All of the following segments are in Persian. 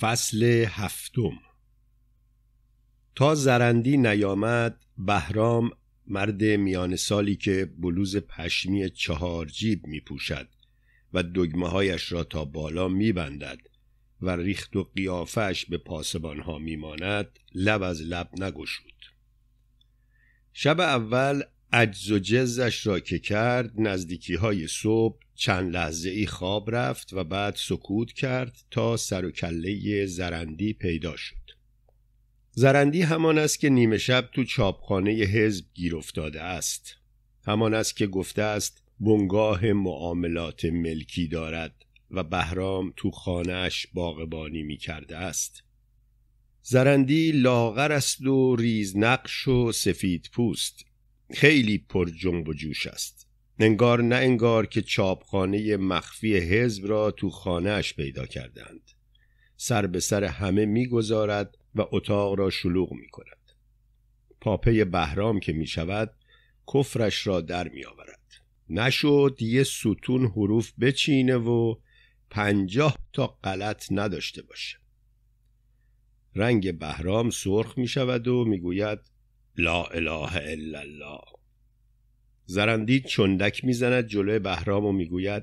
فصل هفتم تا زرندی نیامد بهرام مرد میان سالی که بلوز پشمی چهار جیب می پوشد و دگمه هایش را تا بالا می بندد و ریخت و قیافش به پاسبان ها می ماند لب از لب نگشود شب اول عجز و جزش را که کرد نزدیکی های صبح چند لحظه ای خواب رفت و بعد سکوت کرد تا سر و کله زرندی پیدا شد زرندی همان است که نیمه شب تو چاپخانه حزب گیر افتاده است همان است که گفته است بنگاه معاملات ملکی دارد و بهرام تو خانهاش باغبانی می کرده است زرندی لاغر است و ریز نقش و سفید پوست خیلی پر جنب و جوش است انگار نه انگار که چاپخانه مخفی حزب را تو خانهاش پیدا کردند سر به سر همه میگذارد و اتاق را شلوغ می کند پاپه بهرام که می شود کفرش را در می آورد نشد یه ستون حروف بچینه و پنجاه تا غلط نداشته باشه رنگ بهرام سرخ می شود و می گوید لا اله الا الله زرندی چندک میزند جلوی بهرام و میگوید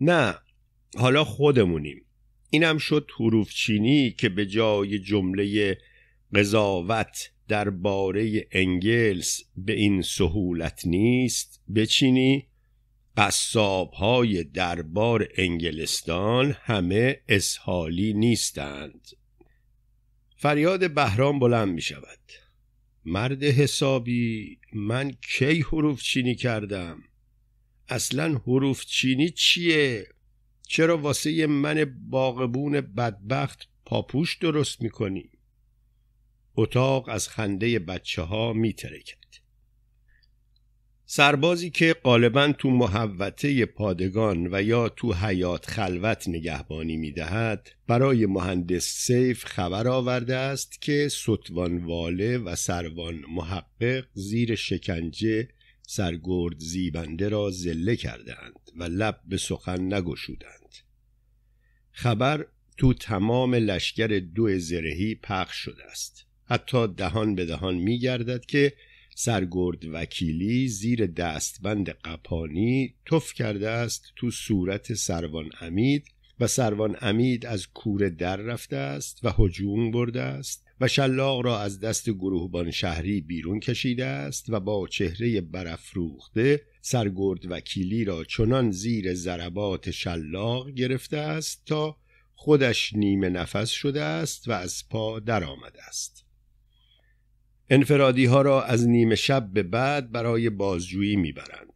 نه حالا خودمونیم اینم شد حروف چینی که به جای جمله قضاوت درباره انگلس به این سهولت نیست بچینی قصاب های دربار انگلستان همه اسحالی نیستند فریاد بهرام بلند می شود مرد حسابی من کی حروف چینی کردم اصلا حروف چینی چیه چرا واسه من باغبون بدبخت پاپوش درست میکنی اتاق از خنده بچه ها میترکد سربازی که غالبا تو محوته پادگان و یا تو حیات خلوت نگهبانی میدهد برای مهندس سیف خبر آورده است که ستوان واله و سروان محقق زیر شکنجه سرگرد زیبنده را زله کردند و لب به سخن نگشودند خبر تو تمام لشکر دو زرهی پخش شده است حتی دهان به دهان می گردد که سرگرد وکیلی زیر دستبند قپانی تف کرده است تو صورت سروان امید و سروان امید از کور در رفته است و هجوم برده است و شلاق را از دست گروهبان شهری بیرون کشیده است و با چهره برافروخته سرگرد وکیلی را چنان زیر ضربات شلاق گرفته است تا خودش نیمه نفس شده است و از پا درآمده است انفرادی ها را از نیمه شب به بعد برای بازجویی میبرند.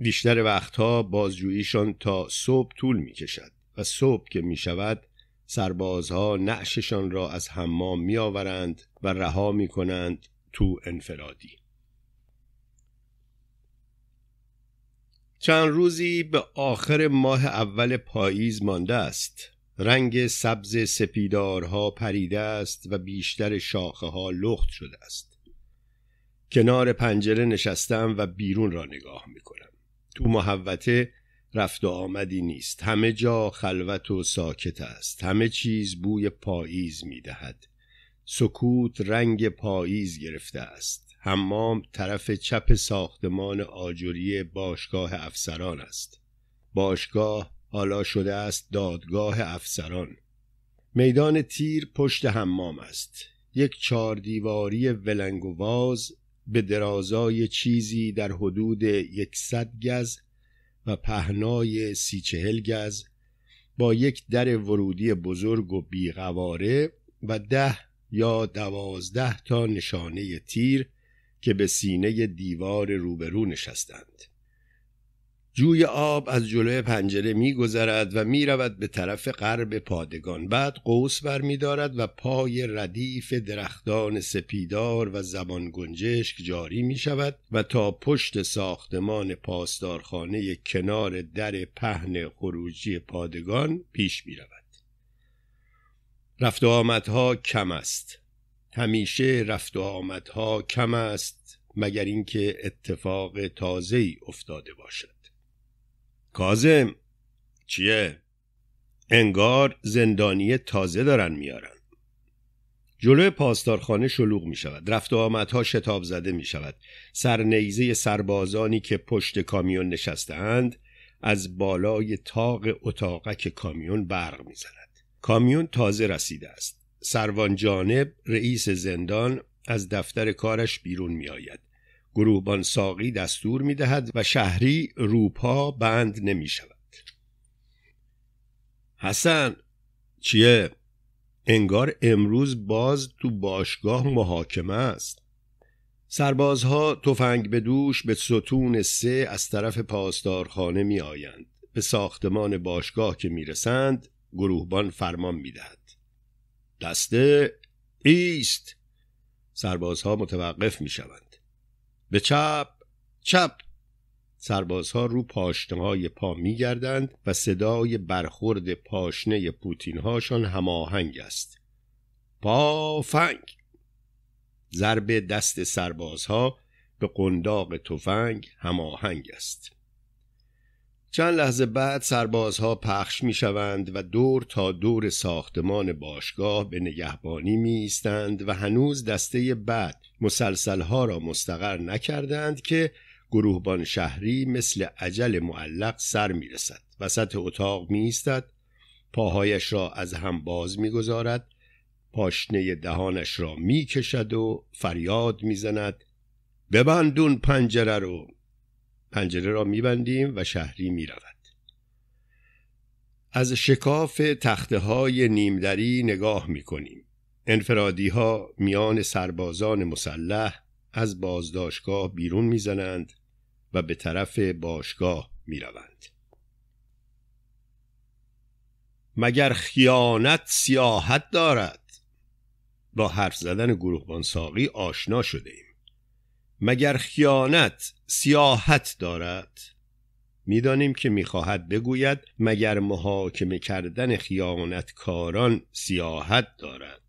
بیشتر وقتها بازجوییشان تا صبح طول می کشد و صبح که می شود سربازها نعششان را از حمام می آورند و رها می کنند تو انفرادی. چند روزی به آخر ماه اول پاییز مانده است رنگ سبز سپیدارها پریده است و بیشتر شاخه ها لخت شده است کنار پنجره نشستم و بیرون را نگاه می تو محوته رفت و آمدی نیست همه جا خلوت و ساکت است همه چیز بوی پاییز می دهد سکوت رنگ پاییز گرفته است حمام طرف چپ ساختمان آجوری باشگاه افسران است باشگاه حالا شده است دادگاه افسران میدان تیر پشت حمام است یک و واز به درازای چیزی در حدود یکصد گز و پهنای سی چهل گز با یک در ورودی بزرگ و بیغواره و ده یا دوازده تا نشانه تیر که به سینه دیوار روبرو نشستند جوی آب از جلوی پنجره گذرد و میرود به طرف غرب پادگان بعد قوس دارد و پای ردیف درختان سپیدار و زبان گنجشک جاری می شود و تا پشت ساختمان پاسدارخانه کنار در پهن خروجی پادگان پیش می رود. رفت و آمدها کم است همیشه رفت و آمدها کم است مگر اینکه اتفاق تازه‌ای افتاده باشد کازم چیه؟ انگار زندانی تازه دارن میارن جلو پاسدارخانه شلوغ می شود رفت آمدها شتاب زده می شود سرنیزه سربازانی که پشت کامیون نشستهاند از بالای تاق اتاقک کامیون برق میزند کامیون تازه رسیده است سروان جانب رئیس زندان از دفتر کارش بیرون می آید گروهبان ساقی دستور می دهد و شهری روپا بند نمی شود حسن چیه؟ انگار امروز باز تو باشگاه محاکمه است سربازها تفنگ به دوش به ستون سه از طرف پاسدارخانه می آیند. به ساختمان باشگاه که می رسند گروهبان فرمان می دهد. دسته ایست سربازها متوقف می شوند به چپ چپ سربازها رو پاشنه های پا می گردند و صدای برخورد پاشنه پوتین هاشان هماهنگ است پافنگ ضرب دست سربازها به قنداق تفنگ هماهنگ است چند لحظه بعد سربازها پخش می شوند و دور تا دور ساختمان باشگاه به نگهبانی می ایستند و هنوز دسته بعد مسلسلها را مستقر نکردند که گروهبان شهری مثل عجل معلق سر می رسد. وسط اتاق می ایستد پاهایش را از هم باز می گذارد پاشنه دهانش را می کشد و فریاد می زند ببندون پنجره رو پنجره را میبندیم و شهری میرود از شکاف تخته های نیمدری نگاه میکنیم انفرادی ها میان سربازان مسلح از بازداشتگاه بیرون میزنند و به طرف باشگاه میروند مگر خیانت سیاحت دارد با حرف زدن گروهبان ساقی آشنا شده ایم. مگر خیانت سیاحت دارد میدانیم که میخواهد بگوید مگر محاکمه کردن خیانتکاران سیاحت دارد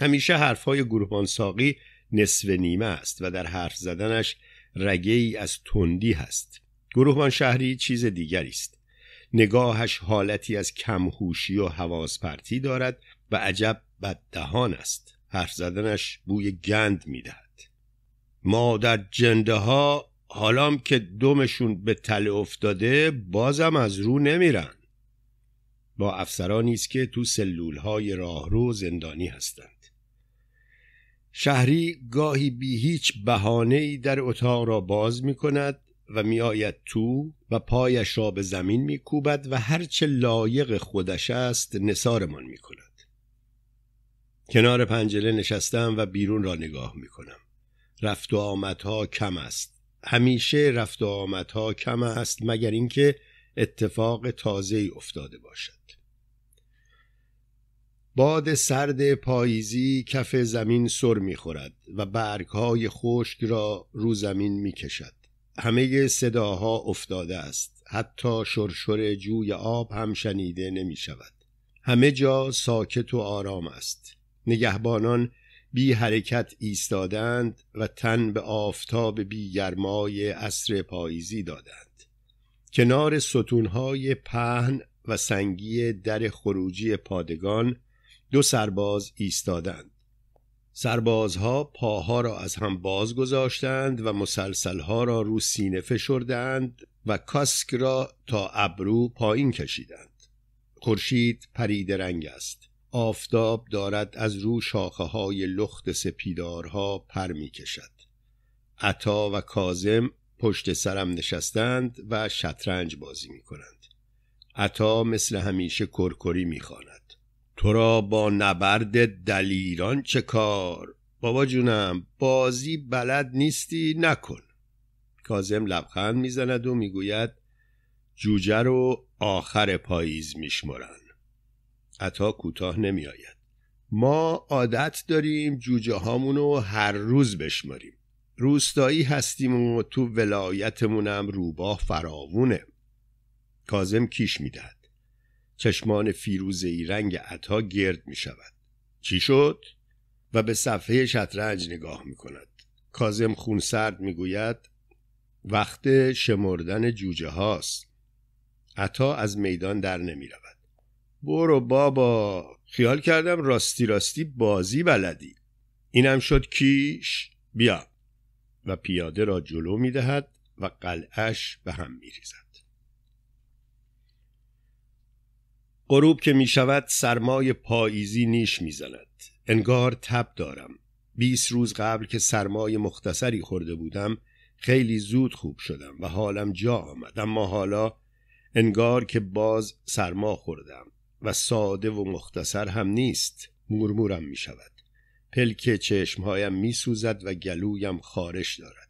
همیشه حرفهای گروهان ساقی نصف نیمه است و در حرف زدنش رگه ای از تندی هست گروهان شهری چیز دیگری است نگاهش حالتی از کمهوشی و حواس دارد و عجب بددهان است حرف زدنش بوی گند میدهد مادر جنده ها حالام که دمشون به تله افتاده بازم از رو نمیرن با افسرانی است که تو سلول های راهرو زندانی هستند شهری گاهی بی هیچ بهانه ای در اتاق را باز می کند و می آید تو و پایش را به زمین می کوبد و هرچه لایق خودش است نثارمان می کند. کنار پنجره نشستم و بیرون را نگاه می کنم. رفت و آمدها کم است همیشه رفت و آمدها کم است مگر اینکه اتفاق تازه افتاده باشد باد سرد پاییزی کف زمین سر میخورد و برگهای خشک را رو زمین میکشد همه صداها افتاده است حتی شرشر جوی آب هم شنیده نمی شود همه جا ساکت و آرام است نگهبانان بی حرکت ایستادند و تن به آفتاب بی گرمای عصر پاییزی دادند کنار ستونهای پهن و سنگی در خروجی پادگان دو سرباز ایستادند سربازها پاها را از هم باز گذاشتند و مسلسلها را رو سینه فشردند و کاسک را تا ابرو پایین کشیدند خورشید پرید رنگ است آفتاب دارد از رو شاخه های لخت سپیدارها پر می کشد عطا و کازم پشت سرم نشستند و شطرنج بازی می کنند عطا مثل همیشه کرکری می خاند. تو را با نبرد دلیران چه کار بابا جونم بازی بلد نیستی نکن کازم لبخند میزند و میگوید جوجه رو آخر پاییز میشمرند عطا کوتاه نمی آید ما عادت داریم جوجه رو هر روز بشماریم روستایی هستیم و تو ولایتمونم روباه فراوونه کازم کیش میدهد چشمان فیروز ای رنگ عطا گرد می شود چی شد؟ و به صفحه شطرنج نگاه می کند کازم خونسرد می گوید وقت شمردن جوجه هاست عطا از میدان در نمی رود برو بابا خیال کردم راستی راستی بازی بلدی اینم شد کیش بیا و پیاده را جلو می دهد و قلعش به هم می ریزد غروب که می شود سرمای پاییزی نیش می زند انگار تب دارم 20 روز قبل که سرمای مختصری خورده بودم خیلی زود خوب شدم و حالم جا آمد اما حالا انگار که باز سرما خوردم و ساده و مختصر هم نیست مورمورم می شود پلک چشمهایم می سوزد و گلویم خارش دارد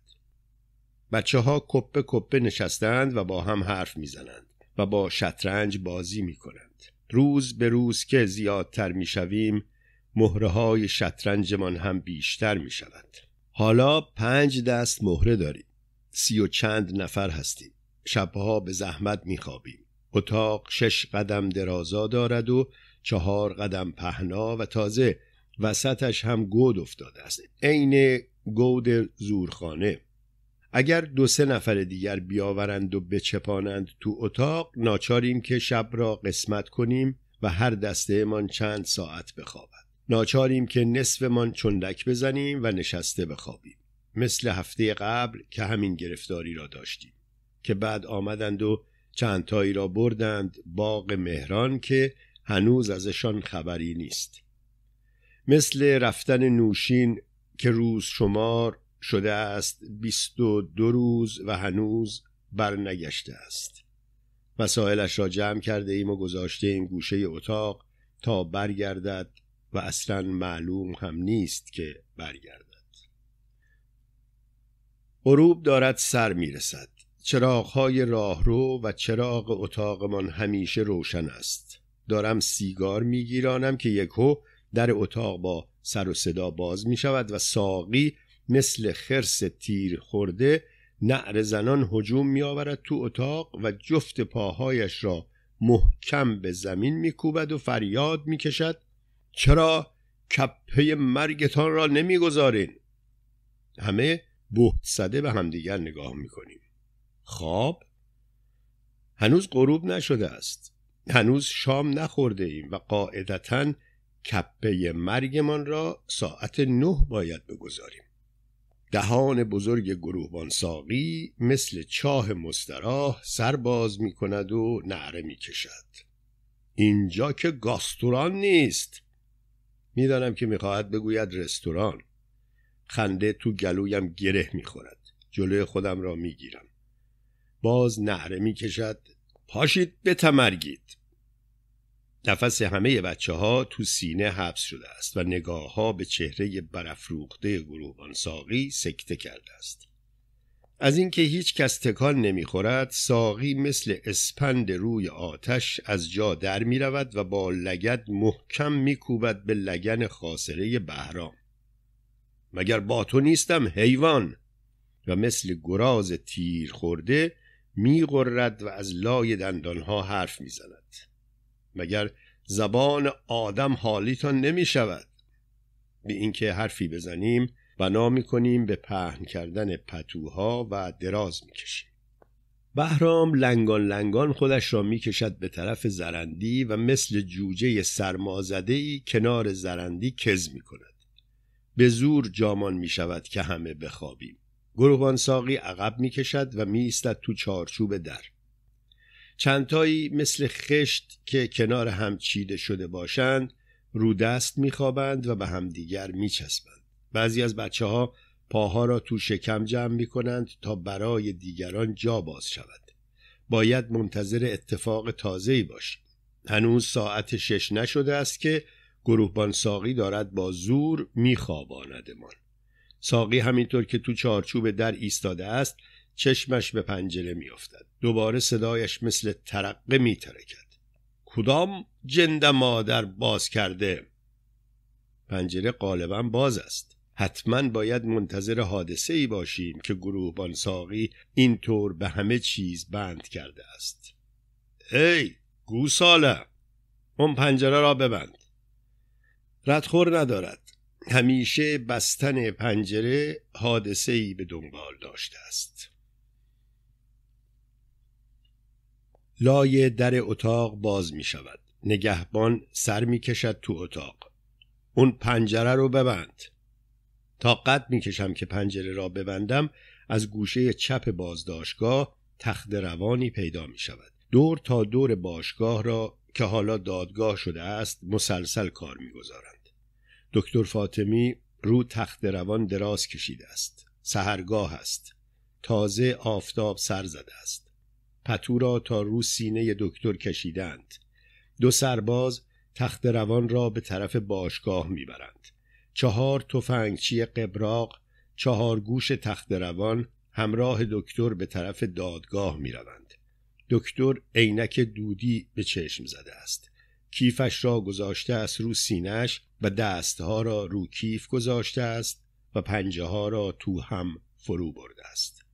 بچه ها کپه کپه نشستند و با هم حرف می زنند و با شطرنج بازی می کنند روز به روز که زیادتر می شویم مهره های شطرنجمان هم بیشتر می شود حالا پنج دست مهره داریم سی و چند نفر هستیم شبها به زحمت می خوابیم اتاق شش قدم درازا دارد و چهار قدم پهنا و تازه وسطش هم گود افتاده است عین گود زورخانه اگر دو سه نفر دیگر بیاورند و بچپانند تو اتاق ناچاریم که شب را قسمت کنیم و هر دستهمان چند ساعت بخوابد ناچاریم که نصفمان چندک بزنیم و نشسته بخوابیم مثل هفته قبل که همین گرفتاری را داشتیم که بعد آمدند و تایی را بردند باغ مهران که هنوز ازشان خبری نیست مثل رفتن نوشین که روز شمار شده است بیست و دو روز و هنوز برنگشته است مسائلش را جمع کرده ایم و گذاشته این گوشه اتاق تا برگردد و اصلا معلوم هم نیست که برگردد غروب دارد سر میرسد چراغهای راهرو و چراغ اتاقمان همیشه روشن است دارم سیگار میگیرانم که یکو در اتاق با سر و صدا باز می شود و ساقی مثل خرس تیر خورده نعر زنان هجوم می آورد تو اتاق و جفت پاهایش را محکم به زمین می کوبد و فریاد می کشد چرا کپه مرگتان را گذارین همه بهت صده به همدیگر نگاه می کنیم خواب هنوز غروب نشده است هنوز شام نخورده ایم و قاعدتا کپه مرگمان را ساعت نه باید بگذاریم دهان بزرگ گروهبان ساقی مثل چاه مستراح سر باز می کند و نعره می کشد اینجا که گاستوران نیست میدانم که میخواهد بگوید رستوران خنده تو گلویم گره میخورد جلوی خودم را میگیرم باز نهره می کشد پاشید به تمرگید نفس همه بچه ها تو سینه حبس شده است و نگاه ها به چهره برافروخته گروهان ساقی سکته کرده است از اینکه هیچ کس تکان نمیخورد ساقی مثل اسپند روی آتش از جا در می رود و با لگد محکم کوبد به لگن خاصره بهرام مگر با تو نیستم حیوان و مثل گراز تیر خورده میغرد و از لای دندانها حرف میزند مگر زبان آدم حالیتان نمی شود به اینکه حرفی بزنیم بنا می کنیم به پهن کردن پتوها و دراز می کشیم. بهرام لنگان لنگان خودش را می کشد به طرف زرندی و مثل جوجه سرمازده ای کنار زرندی کز می کند. به زور جامان می شود که همه بخوابیم. گروهبان ساقی عقب می کشد و می ایستد تو چارچوب در چندتایی مثل خشت که کنار هم چیده شده باشند رو دست میخوابند و به همدیگر چسبند بعضی از بچه ها پاها را تو شکم جمع می کنند تا برای دیگران جا باز شود باید منتظر اتفاق تازهی باشیم هنوز ساعت شش نشده است که گروهبان ساقی دارد با زور خواباندمان. ساقی همینطور که تو چارچوب در ایستاده است چشمش به پنجره میافتد دوباره صدایش مثل ترقه میترکد کدام جند مادر باز کرده پنجره غالبا باز است حتما باید منتظر حادثه ای باشیم که گروهبان ساقی اینطور به همه چیز بند کرده است ای گوساله اون پنجره را ببند ردخور ندارد همیشه بستن پنجره حادثه ای به دنبال داشته است لای در اتاق باز می شود نگهبان سر می کشد تو اتاق اون پنجره رو ببند قد می کشم که پنجره را ببندم از گوشه چپ بازداشتگاه تخت روانی پیدا می شود دور تا دور باشگاه را که حالا دادگاه شده است مسلسل کار می دکتر فاطمی رو تخت روان دراز کشیده است سهرگاه است تازه آفتاب سر زده است پتو را تا رو سینه دکتر کشیدند دو سرباز تخت روان را به طرف باشگاه میبرند چهار تفنگچی قبراق چهار گوش تخت روان همراه دکتر به طرف دادگاه می روند. دکتر عینک دودی به چشم زده است. کیفش را گذاشته است رو سینهش و دستها را رو کیف گذاشته است و پنجه ها را تو هم فرو برده است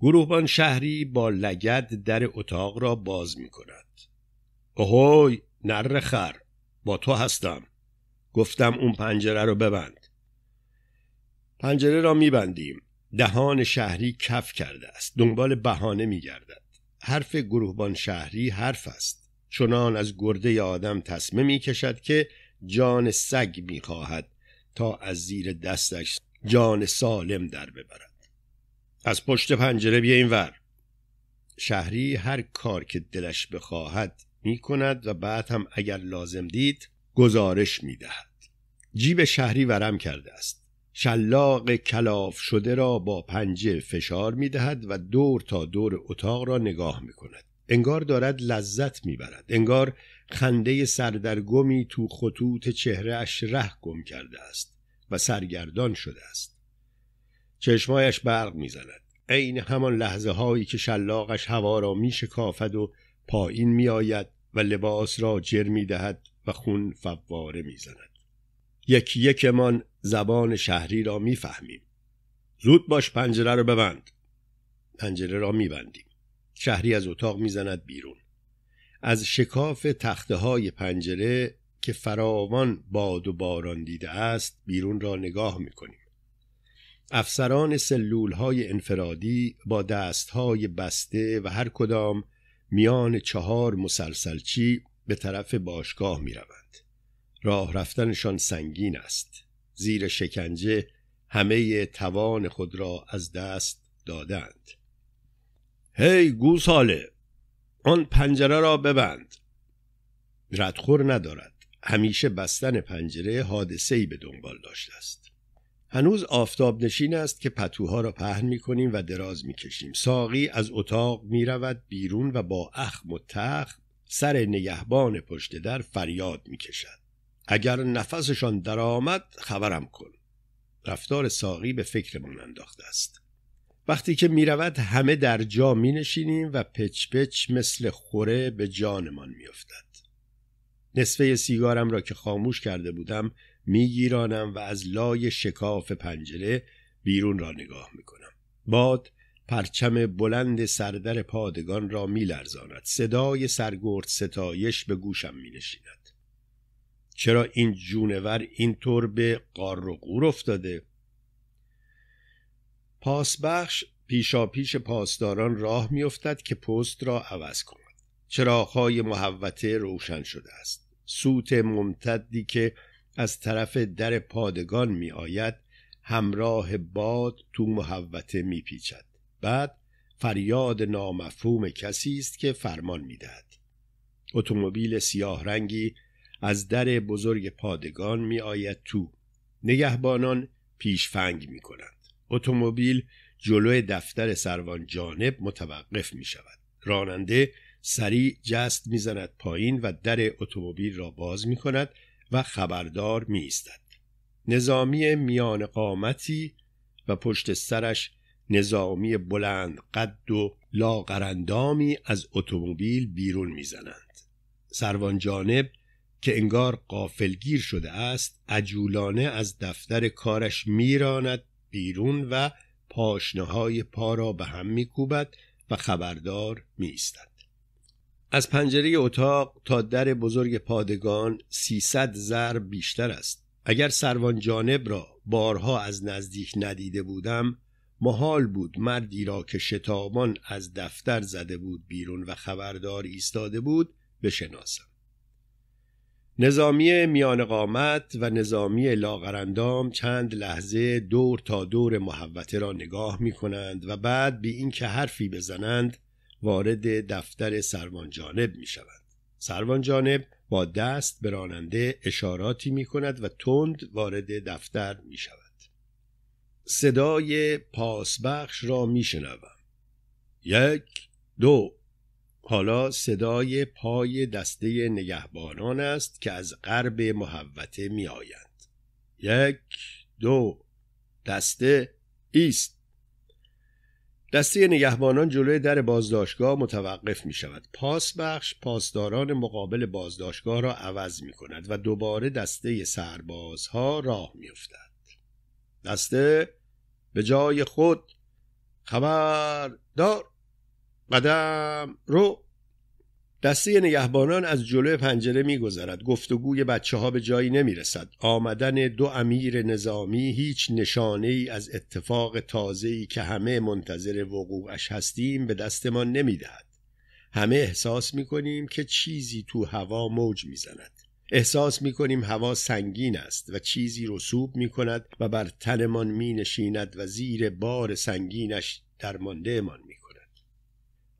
گروهبان شهری با لگد در اتاق را باز می کند اوهوی نر خر با تو هستم گفتم اون پنجره رو ببند پنجره را بندیم دهان شهری کف کرده است دنبال بهانه گردد حرف گروهبان شهری حرف است چنان از گرده آدم تسمه می کشد که جان سگ می خواهد تا از زیر دستش جان سالم در ببرد از پشت پنجره بیا ور. شهری هر کار که دلش بخواهد می کند و بعد هم اگر لازم دید گزارش می دهد جیب شهری ورم کرده است شلاق کلاف شده را با پنجه فشار می دهد و دور تا دور اتاق را نگاه می کند انگار دارد لذت میبرد انگار خنده سردرگمی تو خطوط چهره اش ره گم کرده است و سرگردان شده است چشمایش برق میزند عین همان لحظه هایی که شلاقش هوا را میشکافد و پایین میآید و لباس را جر دهد و خون فواره میزند یک یکمان زبان شهری را میفهمیم زود باش پنجره را ببند پنجره را میبندیم شهری از اتاق میزند بیرون از شکاف تخته های پنجره که فراوان باد و باران دیده است بیرون را نگاه میکنیم افسران سلول های انفرادی با دستهای بسته و هر کدام میان چهار مسلسلچی به طرف باشگاه می روند. راه رفتنشان سنگین است. زیر شکنجه همه توان خود را از دست دادند. هی گوساله آن پنجره را ببند ردخور ندارد همیشه بستن پنجره حادثه ای به دنبال داشته است هنوز آفتاب نشین است که پتوها را پهن می کنیم و دراز می کشیم ساقی از اتاق می رود بیرون و با اخم و تخ سر نگهبان پشت در فریاد می کشد اگر نفسشان درآمد خبرم کن رفتار ساقی به فکرمان انداخته است وقتی که میرود همه در جا می نشینیم و پچ پچ مثل خوره به جانمان میافتد. نصفه سیگارم را که خاموش کرده بودم میگیرانم و از لای شکاف پنجره بیرون را نگاه میکنم. باد پرچم بلند سردر پادگان را میلرزاند. صدای سرگرد ستایش به گوشم می نشیند. چرا این جونور اینطور به قار و قور افتاده؟ پاسبخش پیشاپیش پاسداران راه میافتد که پست را عوض کند چراغهای محوته روشن شده است سوت ممتدی که از طرف در پادگان می آید همراه باد تو محوته می پیچد. بعد فریاد نامفهوم کسی است که فرمان می دهد. اتومبیل سیاه رنگی از در بزرگ پادگان می آید تو. نگهبانان پیشفنگ می کنند. اتومبیل جلوی دفتر سروان جانب متوقف می شود راننده سریع جست میزند پایین و در اتومبیل را باز می کند و خبردار می ایستد نظامی میان قامتی و پشت سرش نظامی بلند قد و لاغرندامی از اتومبیل بیرون میزنند سروان جانب که انگار قافلگیر شده است عجولانه از دفتر کارش میراند بیرون و پاشنه پا را به هم میکوبد و خبردار میایستد از پنجره اتاق تا در بزرگ پادگان 300 ضرب بیشتر است اگر سروان جانب را بارها از نزدیک ندیده بودم محال بود مردی را که شتابان از دفتر زده بود بیرون و خبردار ایستاده بود بشناسم نظامی میان قامت و نظامی لاغرندام چند لحظه دور تا دور محوته را نگاه می کنند و بعد بی اینکه حرفی بزنند وارد دفتر سروان جانب می شوند. سروان جانب با دست به راننده اشاراتی می کند و تند وارد دفتر می شود. صدای پاسبخش را می شنوم. یک دو حالا صدای پای دسته نگهبانان است که از غرب محوته می آیند. یک دو دسته ایست دسته نگهبانان جلوی در بازداشتگاه متوقف می شود. پاس بخش پاسداران مقابل بازداشتگاه را عوض می کند و دوباره دسته سربازها راه می افتد. دسته به جای خود دار. قدم رو دسته نگهبانان از جلوی پنجره میگذرد گفتگوی بچه ها به جایی نمی رسد. آمدن دو امیر نظامی هیچ نشانه ای از اتفاق تازه‌ای که همه منتظر وقوعش هستیم به دستمان نمیدهد همه احساس کنیم که چیزی تو هوا موج میزند احساس کنیم هوا سنگین است و چیزی رسوب کند و بر تنمان نشیند و زیر بار سنگینش درماندهمان می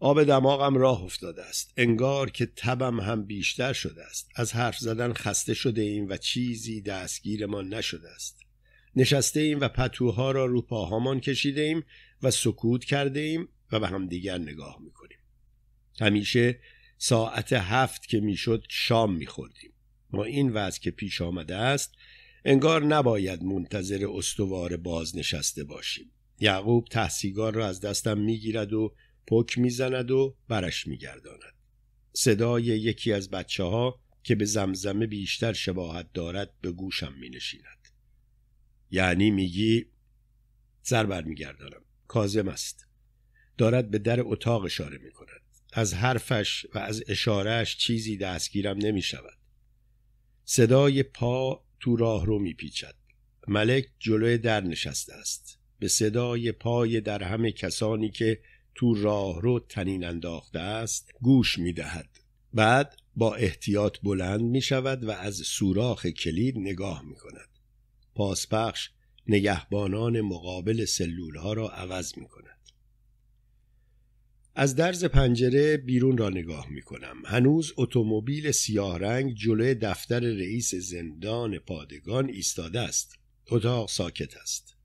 آب دماغم راه افتاده است انگار که تبم هم بیشتر شده است از حرف زدن خسته شده ایم و چیزی دستگیر ما نشده است نشسته ایم و پتوها را رو پاهامان کشیده ایم و سکوت کرده ایم و به هم دیگر نگاه کنیم. همیشه ساعت هفت که میشد شام میخوردیم ما این وضع که پیش آمده است انگار نباید منتظر استوار بازنشسته باشیم یعقوب تحسیگار را از دستم میگیرد و پک میزند و برش میگرداند صدای یکی از بچه ها که به زمزمه بیشتر شباهت دارد به گوشم می نشیند. یعنی میگی سر برمیگردانم کازم است دارد به در اتاق اشاره می کند از حرفش و از اشارهش چیزی دستگیرم نمی شود صدای پا تو راه رو می پیچد ملک جلوی در نشسته است به صدای پای در همه کسانی که تو رو تنین انداخته است گوش می دهد. بعد با احتیاط بلند می شود و از سوراخ کلید نگاه می کند. پاسپخش نگهبانان مقابل سلول ها را عوض می کند. از درز پنجره بیرون را نگاه می کنم. هنوز اتومبیل سیاه رنگ جلوی دفتر رئیس زندان پادگان ایستاده است. اتاق ساکت است.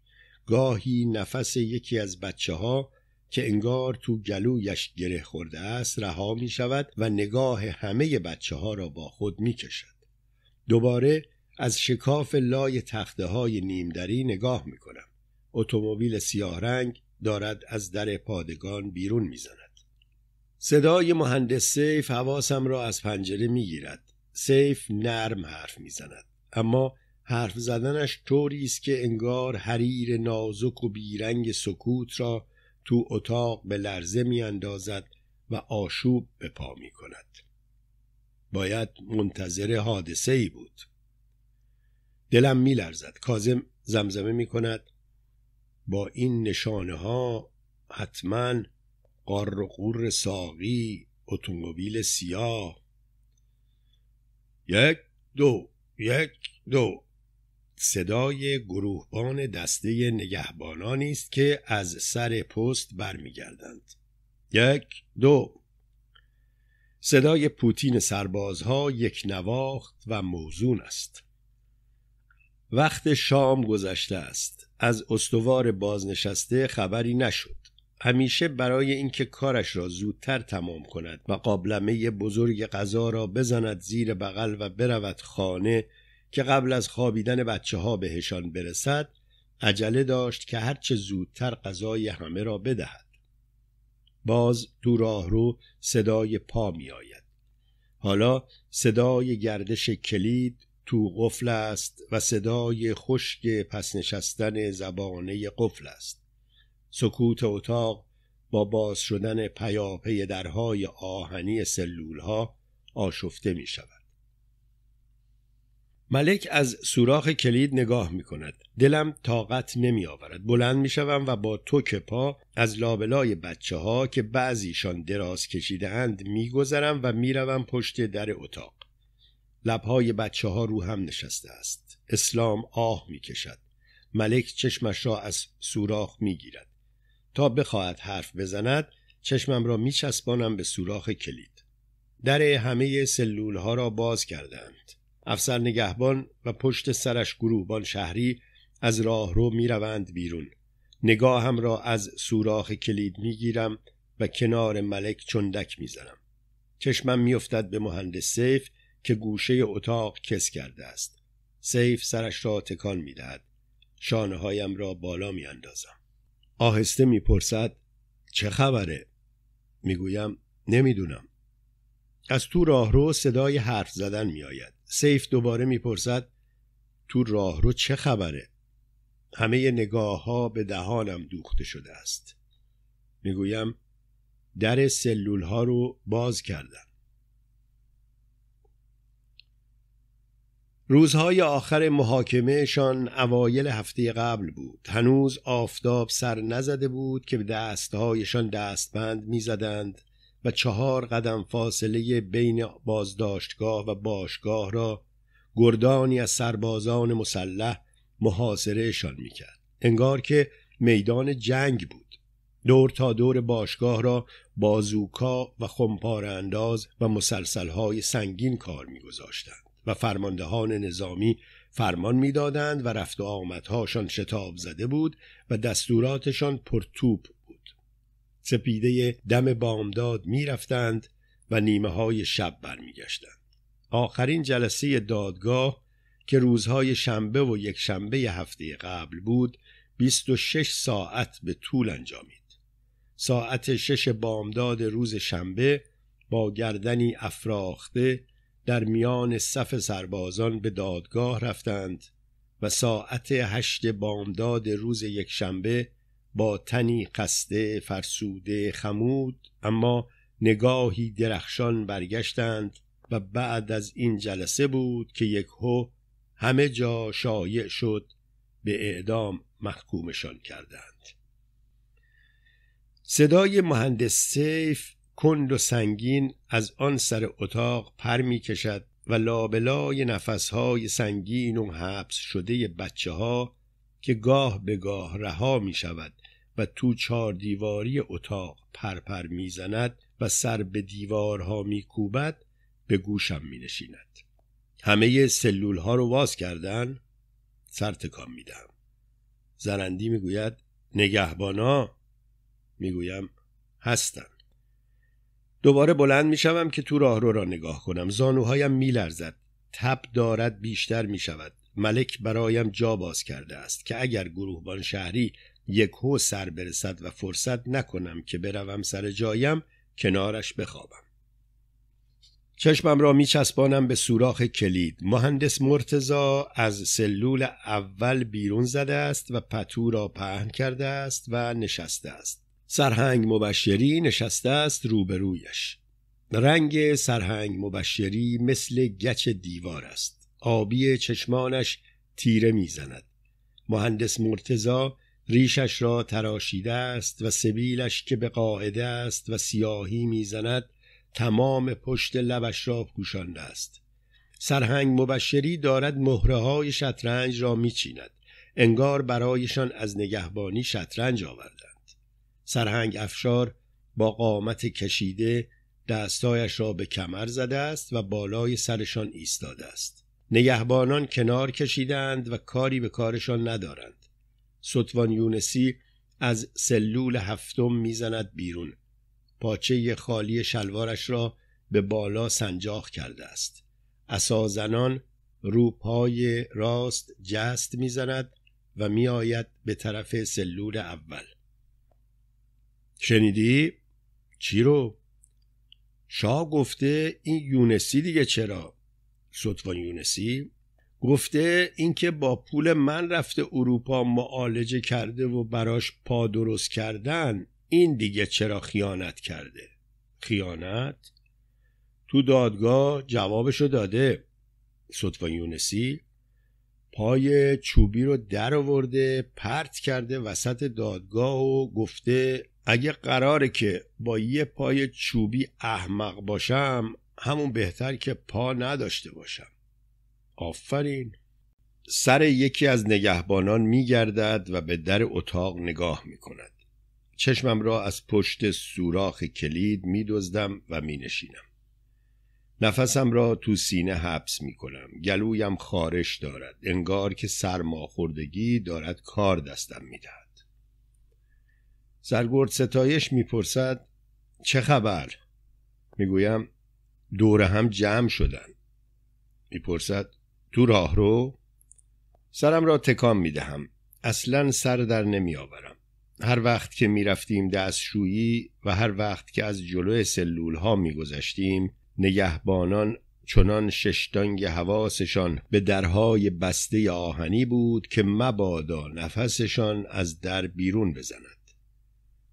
گاهی نفس یکی از بچه ها که انگار تو گلویش گره خورده است رها می شود و نگاه همه بچه ها را با خود می کشد. دوباره از شکاف لای تخته های نیمدری نگاه می کنم. اتومبیل سیاه رنگ دارد از در پادگان بیرون می زند. صدای مهندس سیف حواسم را از پنجره می گیرد. سیف نرم حرف می زند. اما حرف زدنش طوری است که انگار حریر نازک و بیرنگ سکوت را تو اتاق به لرزه می اندازد و آشوب به پا می کند باید منتظر حادثه ای بود دلم می لرزد کازم زمزمه می کند با این نشانه ها حتما قار و قور ساقی اتومبیل سیاه یک دو یک دو صدای گروهبان دسته نگهبانانی است که از سر پست برمیگردند یک دو صدای پوتین سربازها یک نواخت و موزون است وقت شام گذشته است از استوار بازنشسته خبری نشد همیشه برای اینکه کارش را زودتر تمام کند و قابلمه بزرگ غذا را بزند زیر بغل و برود خانه که قبل از خوابیدن بچه ها بهشان برسد عجله داشت که هرچه زودتر غذای همه را بدهد باز تو رو صدای پا می آید حالا صدای گردش کلید تو قفل است و صدای خشک پس نشستن زبانه قفل است سکوت اتاق با باز شدن پیاپی درهای آهنی سلولها آشفته می شود ملک از سوراخ کلید نگاه می کند. دلم طاقت نمی آورد. بلند می و با توک پا از لابلای بچه ها که بعضیشان دراز کشیده اند می گذرم و می روم پشت در اتاق. لبهای بچه ها رو هم نشسته است. اسلام آه می کشد. ملک چشمش را از سوراخ می گیرد. تا بخواهد حرف بزند چشمم را می چسبانم به سوراخ کلید. در همه سلول ها را باز کردند. افسر نگهبان و پشت سرش گروهبان شهری از راه راهرو میروند بیرون نگاهم را از سوراخ کلید گیرم و کنار ملک چندک میزنم چشمم میافتد به مهندس سیف که گوشه اتاق کس کرده است سیف سرش را تکان دهد. شانه هایم را بالا میاندازم آهسته میپرسد چه خبره میگویم نمیدونم از تو رو صدای حرف زدن آید. سیف دوباره میپرسد تو رو چه خبره همه نگاه ها به دهانم دوخته شده است میگویم در سلول ها رو باز کردم روزهای آخر محاکمهشان اوایل هفته قبل بود هنوز آفتاب سر نزده بود که به دستهایشان دستبند میزدند و چهار قدم فاصله بین بازداشتگاه و باشگاه را گردانی از سربازان مسلح محاصرهشان میکرد انگار که میدان جنگ بود دور تا دور باشگاه را بازوکا و خمپار انداز و مسلسلهای سنگین کار میگذاشتند و فرماندهان نظامی فرمان میدادند و رفت و آمدهاشان شتاب زده بود و دستوراتشان پرتوپ سپیده دم بامداد میرفتند و نیمه های شب برمیگشتند آخرین جلسه دادگاه که روزهای شنبه و یک شنبه هفته قبل بود 26 ساعت به طول انجامید ساعت شش بامداد روز شنبه با گردنی افراخته در میان صف سربازان به دادگاه رفتند و ساعت هشت بامداد روز یک شنبه با تنی خسته فرسوده خمود اما نگاهی درخشان برگشتند و بعد از این جلسه بود که یک هو همه جا شایع شد به اعدام محکومشان کردند صدای مهندس سیف کند و سنگین از آن سر اتاق پر می کشد و لابلای نفسهای سنگین و حبس شده بچه ها که گاه به گاه رها می شود و تو چهار دیواری اتاق پرپر میزند و سر به دیوارها میکوبد به گوشم می نشیند. همه سلول ها رو واز کردن سر تکان میدم زرندی میگوید نگهبانا میگویم هستن دوباره بلند شوم که تو راهرو را نگاه کنم زانوهایم میلرزد تب دارد بیشتر شود ملک برایم جا باز کرده است که اگر گروهبان شهری هو سر برسد و فرصت نکنم که بروم سر جایم کنارش بخوابم چشمم را میچسبانم به سوراخ کلید مهندس مرتزا از سلول اول بیرون زده است و پتو را پهن کرده است و نشسته است سرهنگ مبشری نشسته است روبرویش رنگ سرهنگ مبشری مثل گچ دیوار است آبی چشمانش تیره میزند مهندس مرتزا ریشش را تراشیده است و سبیلش که به قاعده است و سیاهی میزند تمام پشت لبش را پوشانده است سرهنگ مبشری دارد مهره های شطرنج را میچیند انگار برایشان از نگهبانی شطرنج آوردند سرهنگ افشار با قامت کشیده دستایش را به کمر زده است و بالای سرشان ایستاده است نگهبانان کنار کشیدند و کاری به کارشان ندارند ستوان یونسی از سلول هفتم میزند بیرون پاچه خالی شلوارش را به بالا سنجاخ کرده است اسازنان رو پای راست جست میزند و میآید به طرف سلول اول شنیدی چی رو شاه گفته این یونسی دیگه چرا ستوان یونسی گفته اینکه با پول من رفته اروپا معالجه کرده و براش پا درست کردن این دیگه چرا خیانت کرده خیانت تو دادگاه جوابشو داده صدفا یونسی پای چوبی رو در آورده پرت کرده وسط دادگاه و گفته اگه قراره که با یه پای چوبی احمق باشم همون بهتر که پا نداشته باشم آفرین سر یکی از نگهبانان میگردد و به در اتاق نگاه می کند چشمم را از پشت سوراخ کلید می دزدم و می نشینم. نفسم را تو سینه حبس می کنم گلویم خارش دارد انگار که سرماخوردگی دارد کار دستم می دهد سرگرد ستایش می پرسد چه خبر؟ می گویم دور هم جمع شدن می پرسد تو راه رو سرم را تکان می دهم اصلا سر در نمی آورم هر وقت که می رفتیم دستشویی و هر وقت که از جلو سلول ها می گذشتیم نگهبانان چنان ششتانگ حواسشان به درهای بسته آهنی بود که مبادا نفسشان از در بیرون بزند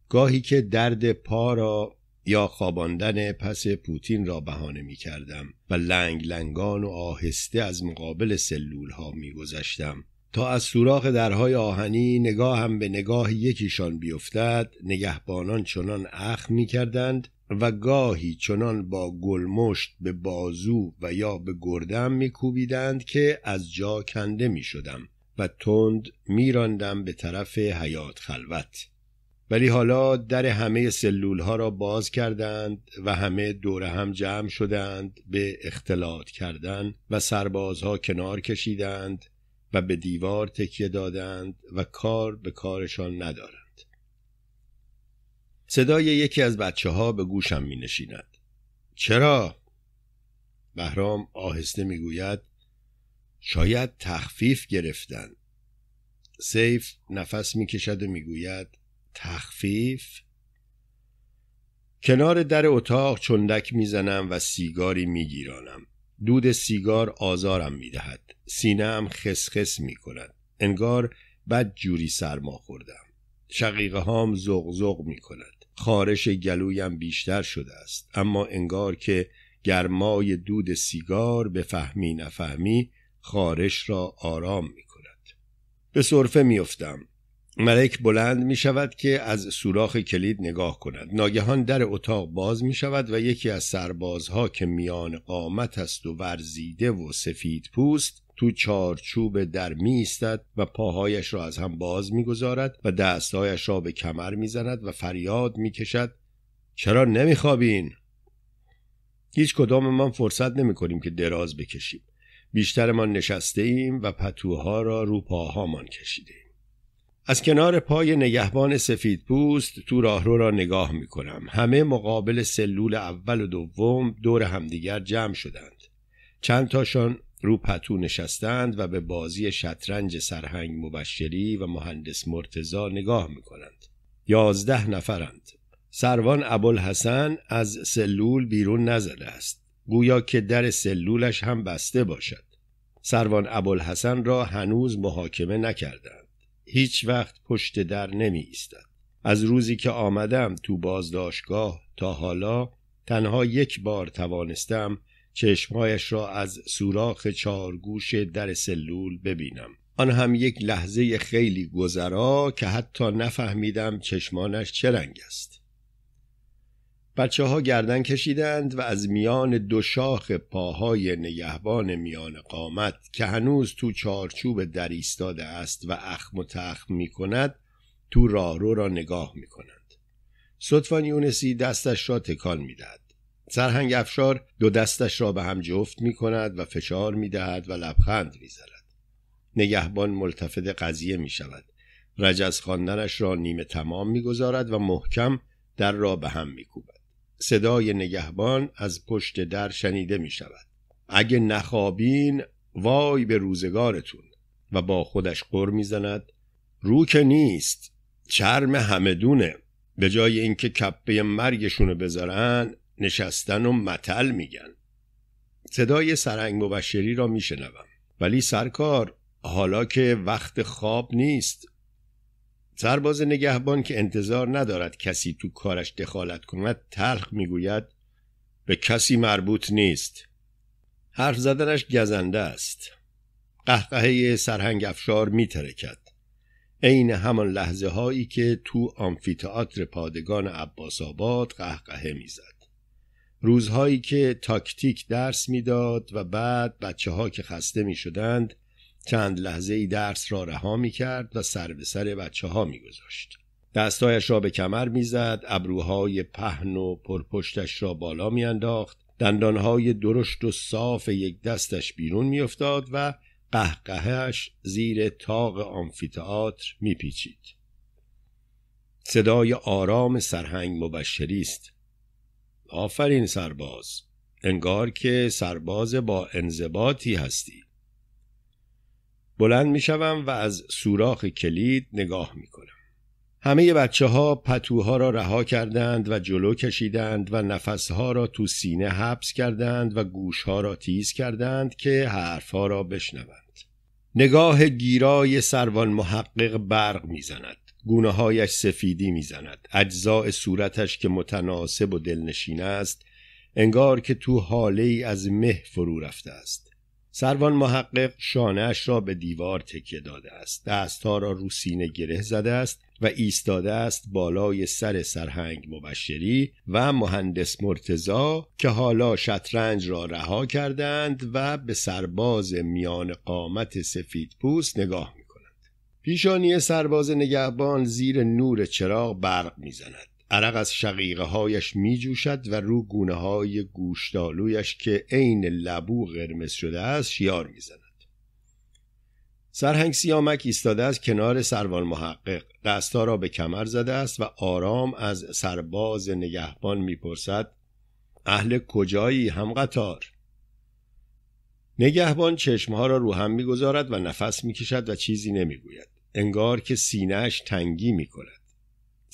گاهی که درد پا را یا خواباندن پس پوتین را بهانه می کردم و لنگ لنگان و آهسته از مقابل سلول ها می گذشتم. تا از سوراخ درهای آهنی نگاهم به نگاه یکیشان بیفتد نگهبانان چنان اخ می کردند و گاهی چنان با گلمشت به بازو و یا به گردم می کوبیدند که از جا کنده می شدم و تند می راندم به طرف حیات خلوت ولی حالا در همه سلول ها را باز کردند و همه دور هم جمع شدند به اختلاط کردن و سربازها کنار کشیدند و به دیوار تکیه دادند و کار به کارشان ندارند صدای یکی از بچه ها به گوشم می نشیند چرا؟ بهرام آهسته می گوید شاید تخفیف گرفتند سیف نفس می کشد و می گوید تخفیف کنار در اتاق چندک میزنم و سیگاری میگیرانم دود سیگار آزارم میدهد سینهام خسخس میکند انگار بد جوری سرما خوردم شقیقه هام زغزغ میکند خارش گلویم بیشتر شده است اما انگار که گرمای دود سیگار به فهمی نفهمی خارش را آرام میکند به صرفه میافتم ملک بلند می شود که از سوراخ کلید نگاه کند ناگهان در اتاق باز می شود و یکی از سربازها که میان قامت است و ورزیده و سفید پوست تو چارچوب در می ایستد و پاهایش را از هم باز می گذارد و دستهایش را به کمر می زند و فریاد می کشد چرا نمی خوابین؟ هیچ کدام من فرصت نمی کنیم که دراز بکشیم بیشترمان نشسته ایم و پتوها را رو پاهامان کشیده از کنار پای نگهبان سفید پوست تو راهرو را نگاه می کنم. همه مقابل سلول اول و دوم دور همدیگر جمع شدند. چند تاشان رو پتو نشستند و به بازی شطرنج سرهنگ مبشری و مهندس مرتزا نگاه می کنند. یازده نفرند. سروان ابوالحسن از سلول بیرون نزده است. گویا که در سلولش هم بسته باشد. سروان ابوالحسن را هنوز محاکمه نکردند. هیچ وقت پشت در نمی ایستد. از روزی که آمدم تو بازداشتگاه تا حالا تنها یک بار توانستم چشمهایش را از سوراخ چارگوش در سلول ببینم آن هم یک لحظه خیلی گذرا که حتی نفهمیدم چشمانش چه رنگ است بچه ها گردن کشیدند و از میان دو شاخ پاهای نگهبان میان قامت که هنوز تو چارچوب در ایستاده است و اخم و تخم می کند تو راهرو را نگاه می کند. صدفان یونسی دستش را تکان می دهد. سرهنگ افشار دو دستش را به هم جفت می کند و فشار می دهد و لبخند می زند. نگهبان ملتفد قضیه می شود. رجز خواندنش را نیمه تمام می گذارد و محکم در را به هم می صدای نگهبان از پشت در شنیده می شود اگه نخوابین وای به روزگارتون و با خودش قر میزند رو که نیست چرم همدونه به جای اینکه کپه مرگشونو بذارن نشستن و متل میگن صدای سرنگ مبشری را میشنوم ولی سرکار حالا که وقت خواب نیست سرباز نگهبان که انتظار ندارد کسی تو کارش دخالت کند تلخ میگوید به کسی مربوط نیست حرف زدنش گزنده است قهقهه سرهنگ افشار میترکد عین همان لحظه هایی که تو آمفیتئاتر پادگان عباس آباد قهقهه میزد روزهایی که تاکتیک درس میداد و بعد بچه ها که خسته می شدند چند لحظه ای درس را رها می کرد و سر به سر بچه ها می گذاشت. دستایش را به کمر میزد ابروهای پهن و پرپشتش را بالا میانداخت دندانهای درشت و صاف یک دستش بیرون میافتاد و قهقهش زیر تاق می میپیچید صدای آرام سرهنگ مبشری است آفرین سرباز انگار که سرباز با انضباطی هستی بلند می و از سوراخ کلید نگاه می کنم. همه بچه ها پتوها را رها کردند و جلو کشیدند و نفسها را تو سینه حبس کردند و گوشها را تیز کردند که حرفها را بشنوند. نگاه گیرای سروان محقق برق میزند. گونه هایش سفیدی میزند. اجزاء صورتش که متناسب و دلنشین است انگار که تو حاله ای از مه فرو رفته است. سروان محقق شانهاش را به دیوار تکیه داده است دستها را رو سینه گره زده است و ایستاده است بالای سر سرهنگ مبشری و مهندس مرتزا که حالا شطرنج را رها کردند و به سرباز میان قامت سفید پوست نگاه می کنند. پیشانی سرباز نگهبان زیر نور چراغ برق زند. عرق از شقیقه هایش می جوشد و رو گونه های گوشتالویش که عین لبو قرمز شده است شیار می زند. سرهنگ سیامک ایستاده است کنار سروان محقق دستا را به کمر زده است و آرام از سرباز نگهبان میپرسد اهل کجایی هم قطار نگهبان چشمها را رو هم میگذارد و نفس میکشد و چیزی نمیگوید انگار که سینهش تنگی میکند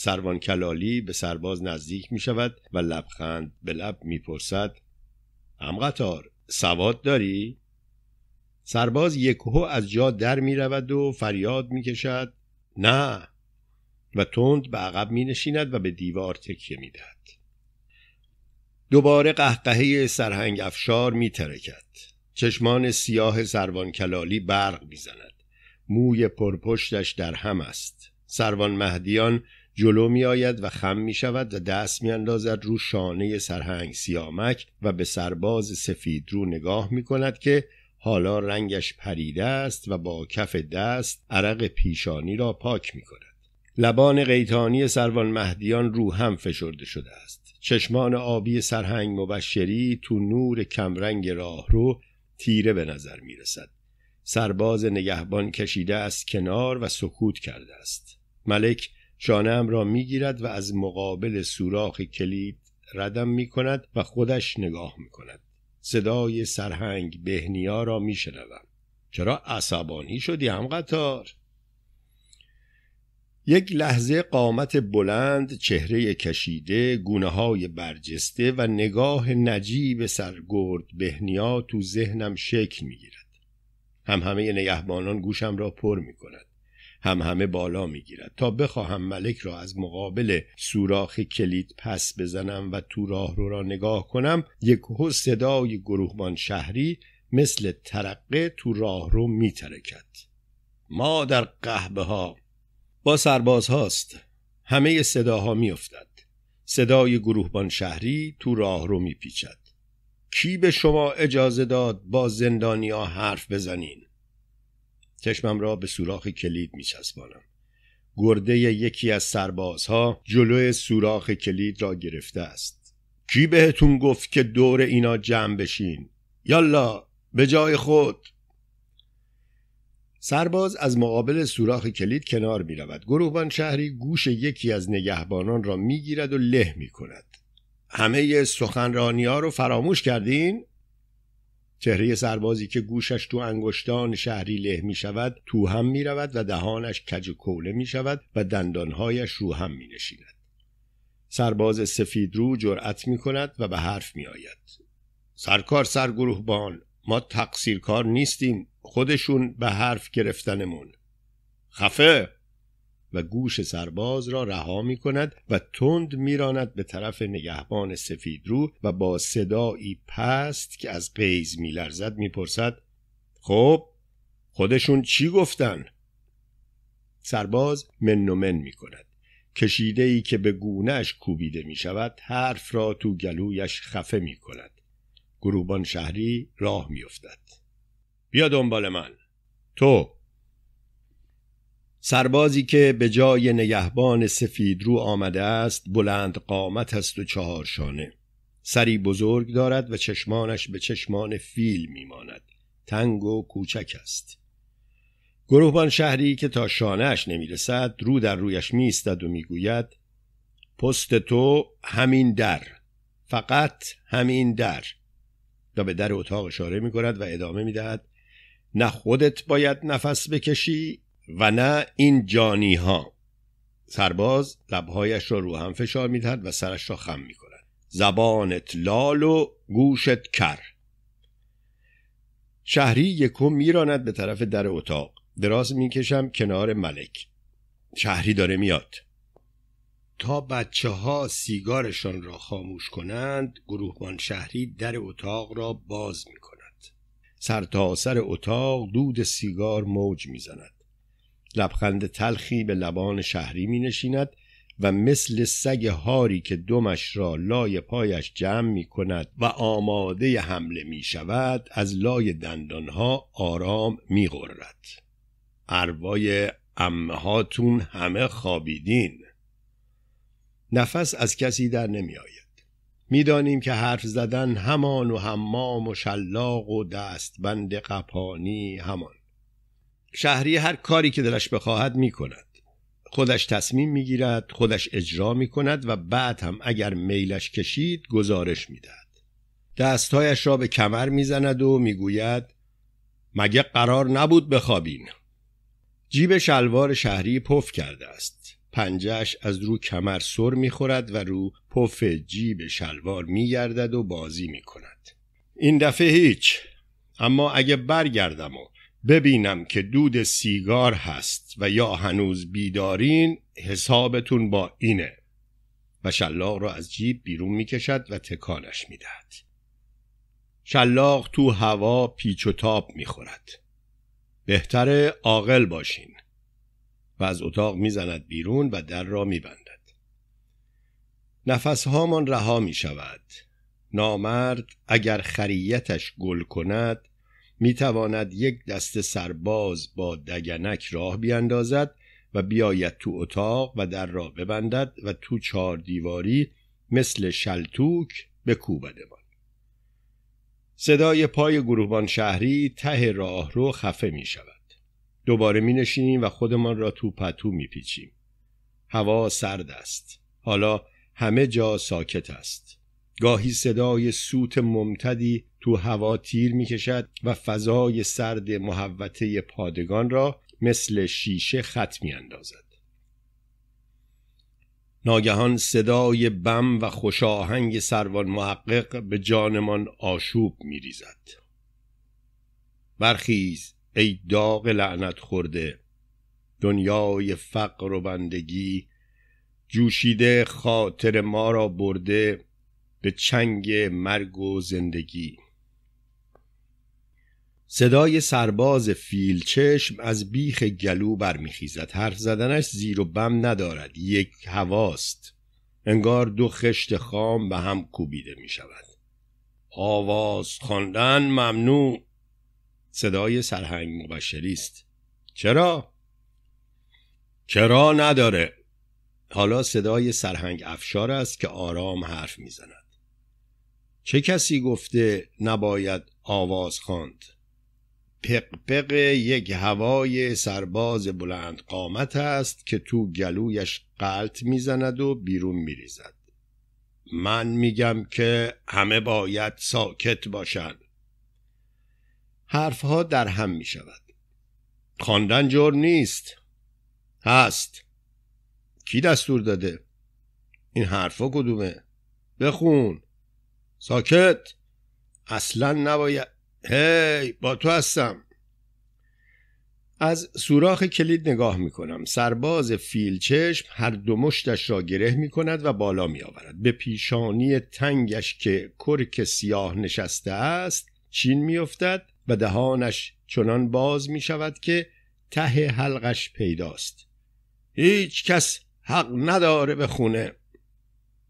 سروان کلالی به سرباز نزدیک می شود و لبخند به لب می پرسد هم سواد داری؟ سرباز یکهو از جا در می رود و فریاد می کشد نه و تند به عقب می نشیند و به دیوار تکیه می دهد. دوباره قهقهه سرهنگ افشار می ترکد. چشمان سیاه سروان کلالی برق می زند. موی پرپشتش در هم است. سروان مهدیان جلو می آید و خم می شود و دست می اندازد رو شانه سرهنگ سیامک و به سرباز سفید رو نگاه می کند که حالا رنگش پریده است و با کف دست عرق پیشانی را پاک می کند. لبان قیتانی سروان مهدیان رو هم فشرده شده است. چشمان آبی سرهنگ مبشری تو نور کمرنگ راه رو تیره به نظر می رسد. سرباز نگهبان کشیده است کنار و سکوت کرده است. ملک شانم را میگیرد و از مقابل سوراخ کلید ردم می کند و خودش نگاه می کند صدای سرهنگ بهنیا را می شنوم. چرا عصبانی شدی هم قطار؟ یک لحظه قامت بلند، چهره کشیده، گونه های برجسته و نگاه نجیب سرگرد بهنیا تو ذهنم شکل می گیرد. هم همه نگهبانان گوشم را پر می کند. هم همه بالا میگیرد تا بخواهم ملک را از مقابل سوراخ کلید پس بزنم و تو راه رو را نگاه کنم یک هو صدای گروهبان شهری مثل ترقه تو راه رو میترکد ما در قهبه ها با سرباز هاست همه صداها میافتد صدای گروهبان شهری تو راه رو میپیچد کی به شما اجازه داد با زندانیا حرف بزنین چشمم را به سوراخ کلید می چسبانم. گرده یکی از سربازها جلوی سوراخ کلید را گرفته است کی بهتون گفت که دور اینا جمع بشین یالا به جای خود سرباز از مقابل سوراخ کلید کنار می رود گروهبان شهری گوش یکی از نگهبانان را می گیرد و له می کند همه سخنرانی ها رو فراموش کردین؟ چهره سربازی که گوشش تو انگشتان شهری له می شود تو هم می رود و دهانش کج و کوله می شود و دندانهایش رو هم می نشیند. سرباز سفید رو جرأت می کند و به حرف می آید. سرکار سرگروه بان ما تقصیرکار نیستیم خودشون به حرف گرفتنمون خفه و گوش سرباز را رها می کند و تند میراند به طرف نگهبان سفیدرو و با صدایی پست که از قیز میلرزد میپرسد خب خودشون چی گفتن سرباز من و من می کند کشیده ای که به گونهش کوبیده می شود حرف را تو گلویش خفه می کند گروبان شهری راه می افتد. بیا دنبال من تو سربازی که به جای نگهبان سفید رو آمده است بلند قامت است و شانه سری بزرگ دارد و چشمانش به چشمان فیل میماند تنگ و کوچک است گروهبان شهری که تا شانهش نمیرسد رو در رویش میستد و میگوید پست تو همین در فقط همین در و به در اتاق اشاره می و ادامه میدهد نه خودت باید نفس بکشی و نه این جانی ها سرباز لبهایش را رو هم فشار میدهد و سرش را خم می میکند زبانت لال و گوشت کر شهری یکم میراند به طرف در اتاق دراز میکشم کنار ملک شهری داره میاد تا بچه ها سیگارشان را خاموش کنند گروهبان شهری در اتاق را باز می کند سر تا سر اتاق دود سیگار موج می زند لبخند تلخی به لبان شهری می نشیند و مثل سگ هاری که دمش را لای پایش جمع می کند و آماده حمله می شود از لای دندانها آرام می غرد. اروای امهاتون همه خوابیدین نفس از کسی در نمی آید میدانیم که حرف زدن همان و حمام و شلاق و دستبند قپانی همان شهری هر کاری که دلش بخواهد می کند خودش تصمیم می گیرد خودش اجرا می کند و بعد هم اگر میلش کشید گزارش می دستهایش را به کمر می زند و می گوید مگه قرار نبود بخوابین جیب شلوار شهری پف کرده است پنجش از رو کمر سر خورد و رو پف جیب شلوار می گردد و بازی می کند این دفعه هیچ اما اگه برگردم و ببینم که دود سیگار هست و یا هنوز بیدارین حسابتون با اینه و شلاق را از جیب بیرون میکشد و تکانش میدهد شلاق تو هوا پیچ و تاب میخورد بهتره عاقل باشین و از اتاق میزند بیرون و در را میبندد نفسهامان رها میشود نامرد اگر خریتش گل کند می تواند یک دست سرباز با دگنک راه بیاندازد و بیاید تو اتاق و در را ببندد و تو چهار دیواری مثل شلتوک بکوبدمان صدای پای گروهبان شهری ته راه رو خفه می شود دوباره می نشینیم و خودمان را تو پتو می پیچیم هوا سرد است حالا همه جا ساکت است گاهی صدای سوت ممتدی تو هوا تیر میکشد و فضای سرد محوته پادگان را مثل شیشه خط اندازد ناگهان صدای بم و خوشاهنگ سروان محقق به جانمان آشوب ریزد برخیز ای داغ لعنت خورده دنیای فقر و بندگی جوشیده خاطر ما را برده به چنگ مرگ و زندگی صدای سرباز فیل چشم از بیخ گلو برمیخیزد حرف زدنش زیر و بم ندارد یک هواست انگار دو خشت خام به هم کوبیده می شود آواز خواندن ممنوع صدای سرهنگ مبشری است چرا چرا نداره حالا صدای سرهنگ افشار است که آرام حرف میزند چه کسی گفته نباید آواز خواند پقپق یک هوای سرباز بلند قامت است که تو گلویش قلط میزند و بیرون میریزد من میگم که همه باید ساکت باشند حرفها در هم می شود خواندن جور نیست هست کی دستور داده این حرفا کدومه بخون ساکت اصلا نباید هی با تو هستم از سوراخ کلید نگاه می کنم سرباز فیلچشم هر دو مشتش را گره می کند و بالا می آورد به پیشانی تنگش که کرک سیاه نشسته است چین می افتد و دهانش چنان باز می شود که ته حلقش پیداست هیچ کس حق نداره به خونه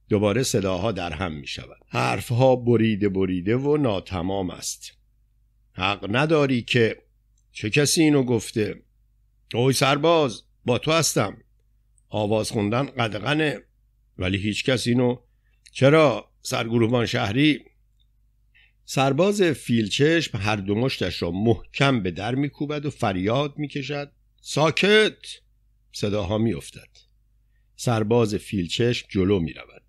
دوباره صداها در هم می شود حرفها بریده بریده و ناتمام است حق نداری که چه کسی اینو گفته اوی سرباز با تو هستم آواز خوندن قدغنه ولی هیچ کس اینو چرا سرگروهبان شهری سرباز فیلچشم هر دو مشتش را محکم به در میکوبد و فریاد میکشد ساکت صداها میافتد سرباز فیلچشم جلو میرود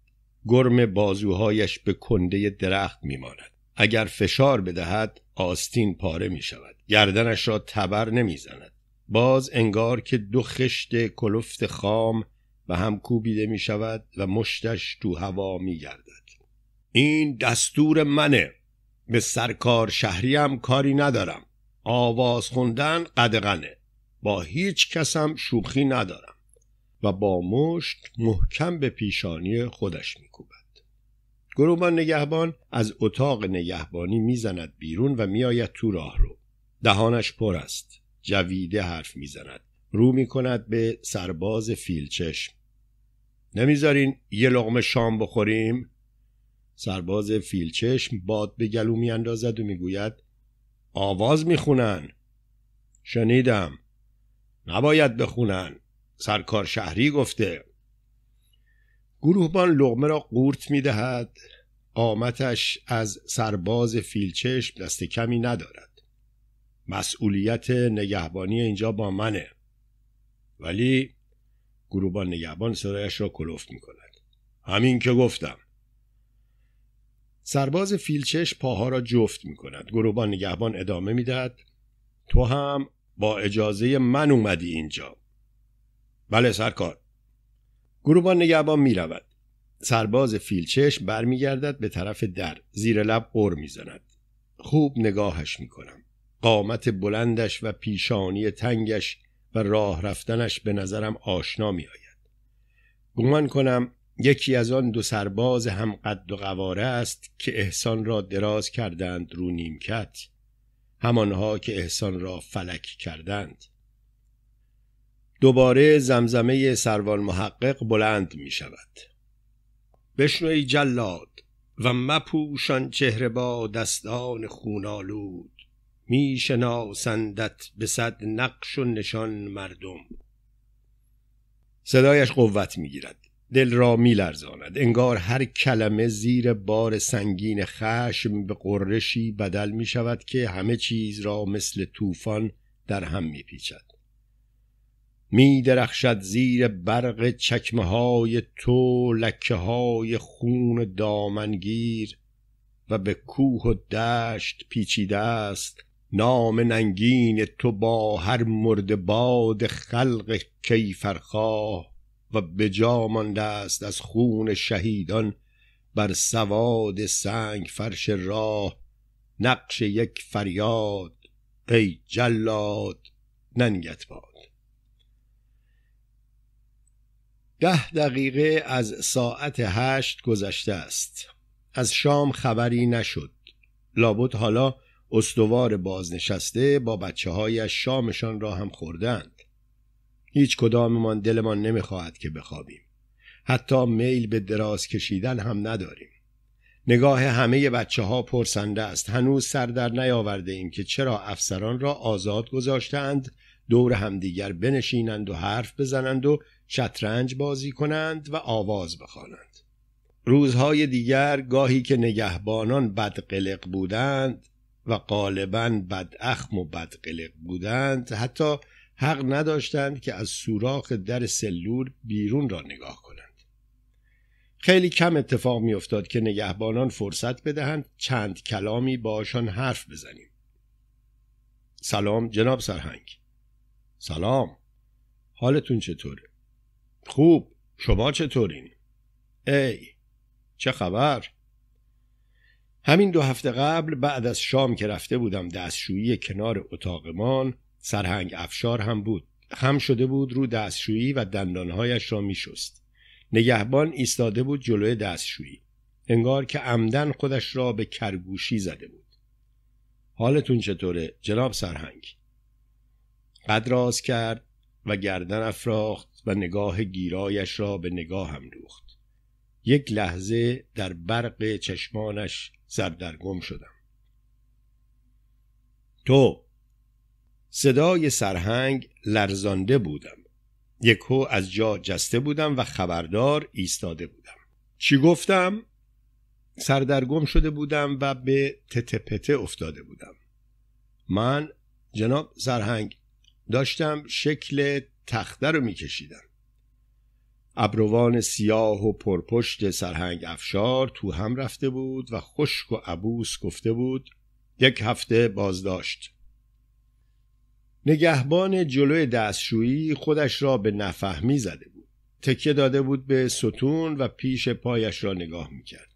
گرم بازوهایش به کنده درخت میماند اگر فشار بدهد آستین پاره می شود گردنش را تبر نمی زند باز انگار که دو خشت کلفت خام به هم کوبیده می شود و مشتش تو هوا می گردد این دستور منه به سرکار شهریم کاری ندارم آواز خوندن قدغنه با هیچ کسم شوخی ندارم و با مشت محکم به پیشانی خودش می میکوبد گروبان نگهبان از اتاق نگهبانی میزند بیرون و میآید تو راه رو دهانش پر است جویده حرف میزند رو میکند به سرباز فیلچشم نمیذارین یه لغمه شام بخوریم سرباز فیلچشم باد به گلو میاندازد و میگوید آواز میخونن شنیدم نباید بخونن سرکار شهری گفته گروهبان لغمه را قورت می دهد قامتش از سرباز فیلچشم دست کمی ندارد مسئولیت نگهبانی اینجا با منه ولی گروهبان نگهبان صدایش را کلفت می کند همین که گفتم سرباز فیلچش پاها را جفت می کند گروهبان نگهبان ادامه می دهد تو هم با اجازه من اومدی اینجا بله سرکار گروبان نگهبان رود. سرباز فیلچش برمیگردد به طرف در زیر لب غر میزند خوب نگاهش میکنم قامت بلندش و پیشانی تنگش و راه رفتنش به نظرم آشنا میآید. گمان کنم یکی از آن دو سرباز هم قد و قواره است که احسان را دراز کردند رو نیمکت همانها که احسان را فلک کردند دوباره زمزمه سروان محقق بلند می شود بشنوی جلاد و مپوشان چهره با دستان خونالود می شناسندت به صد نقش و نشان مردم صدایش قوت می گیرد دل را می لرزاند انگار هر کلمه زیر بار سنگین خشم به قرشی بدل می شود که همه چیز را مثل طوفان در هم می پیچد می درخشد زیر برق چکمه های تو لکه های خون دامنگیر و به کوه و دشت پیچیده است نام ننگین تو با هر مرد باد خلق کیفرخواه و به جا مانده است از خون شهیدان بر سواد سنگ فرش راه نقش یک فریاد ای جلاد ننگت با ده دقیقه از ساعت هشت گذشته است از شام خبری نشد لابد حالا استوار بازنشسته با بچه از شامشان را هم خوردند هیچ کداممان دلمان نمیخواهد که بخوابیم حتی میل به دراز کشیدن هم نداریم نگاه همه بچه ها پرسنده است هنوز سر در نیاورده ایم که چرا افسران را آزاد گذاشتند دور همدیگر بنشینند و حرف بزنند و شطرنج بازی کنند و آواز بخوانند. روزهای دیگر گاهی که نگهبانان بدقلق بودند و غالبا بداخم و بدقلق بودند حتی حق نداشتند که از سوراخ در سلول بیرون را نگاه کنند خیلی کم اتفاق میافتاد که نگهبانان فرصت بدهند چند کلامی باشان حرف بزنیم سلام جناب سرهنگ سلام حالتون چطوره خوب شما چطورین؟ ای چه خبر؟ همین دو هفته قبل بعد از شام که رفته بودم دستشویی کنار اتاقمان سرهنگ افشار هم بود خم شده بود رو دستشویی و دندانهایش را میشست نگهبان ایستاده بود جلوی دستشویی انگار که عمدن خودش را به کرگوشی زده بود حالتون چطوره جناب سرهنگ قد راز کرد و گردن افراخت و نگاه گیرایش را به نگاهم دوخت یک لحظه در برق چشمانش سردرگم شدم تو صدای سرهنگ لرزانده بودم یکو از جا جسته بودم و خبردار ایستاده بودم چی گفتم؟ سردرگم شده بودم و به تتپته افتاده بودم من جناب سرهنگ داشتم شکل تخته رو میکشیدم ابروان سیاه و پرپشت سرهنگ افشار تو هم رفته بود و خشک و عبوس گفته بود یک هفته بازداشت نگهبان جلوی دستشویی خودش را به نفهمی زده بود تکیه داده بود به ستون و پیش پایش را نگاه میکرد